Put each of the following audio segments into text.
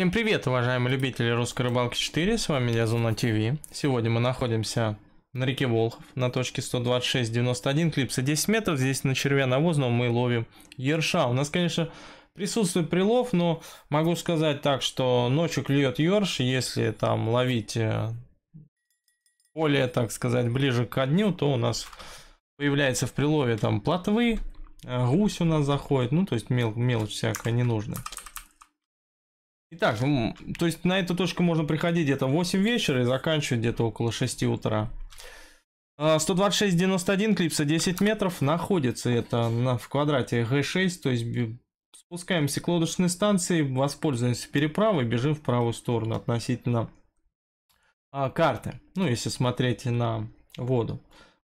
Всем привет, уважаемые любители русской рыбалки 4, с вами я Зона ТВ. Сегодня мы находимся на реке Волхов, на точке 126.91 клипса 10 метров, здесь на червя навозного мы ловим ерша. У нас, конечно, присутствует прилов, но могу сказать так, что ночью клюет ерш, если там ловить э, более, так сказать, ближе к дню, то у нас появляется в прилове там плотвы, э, гусь у нас заходит, ну то есть мел мелочь всякая ненужная. Итак, то есть на эту точку можно приходить где-то в 8 вечера и заканчивать где-то около 6 утра. 126.91 а, клипса 10 метров находится это на, в квадрате Г6, то есть спускаемся к лодочной станции, воспользуемся переправой, бежим в правую сторону относительно а, карты, ну если смотреть на воду.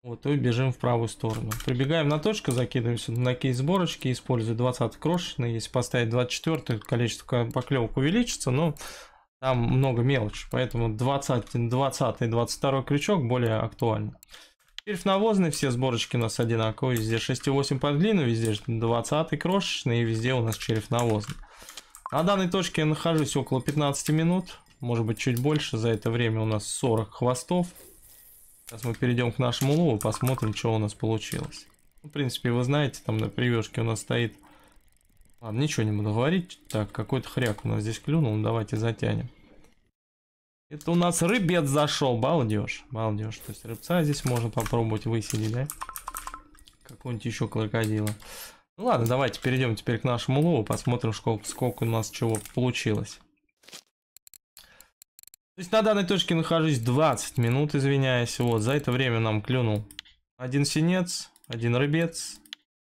Вот, и бежим в правую сторону. Прибегаем на точку, закидываемся на кейс сборочки, использую 20 крошечный. Если поставить 24, количество поклевок увеличится, но там много мелочи. Поэтому 20, 20 и 22 крючок более актуально. Червь навозный, все сборочки у нас одинаковые. Везде 6,8 по длину, везде 20 крошечный и везде у нас червь навозный. На данной точке я нахожусь около 15 минут, может быть чуть больше. За это время у нас 40 хвостов. Сейчас мы перейдем к нашему лову, посмотрим, что у нас получилось. Ну, в принципе, вы знаете, там на привешке у нас стоит... Ладно, ничего не буду говорить. Так, какой-то хряк у нас здесь клюнул, давайте затянем. Это у нас рыбец зашел, балдеж, балдеж. То есть рыбца здесь можно попробовать выселить, да? Какого-нибудь еще крокодила. Ну ладно, давайте перейдем теперь к нашему лову, посмотрим, сколько у нас чего получилось. То есть на данной точке нахожусь 20 минут, извиняюсь. Вот, за это время нам клюнул один синец, один рыбец,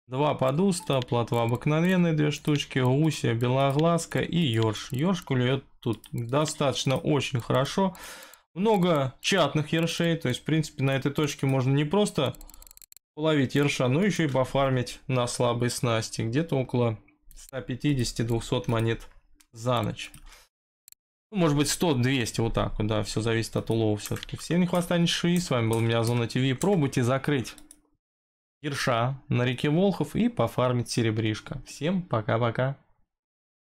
два подуста, плотва обыкновенные две штучки, гуся, белоглазка и ерш. Ерш клюет тут достаточно очень хорошо. Много чатных ершей, то есть, в принципе, на этой точке можно не просто половить ерша, но еще и пофармить на слабой снасти, где-то около 150-200 монет за ночь. Ну, может быть, 100-200, вот так вот, да, все зависит от улова все-таки. Всем не хвоста и с вами был меня Зона ТВ, пробуйте закрыть герша на реке Волхов и пофармить серебришко. Всем пока-пока.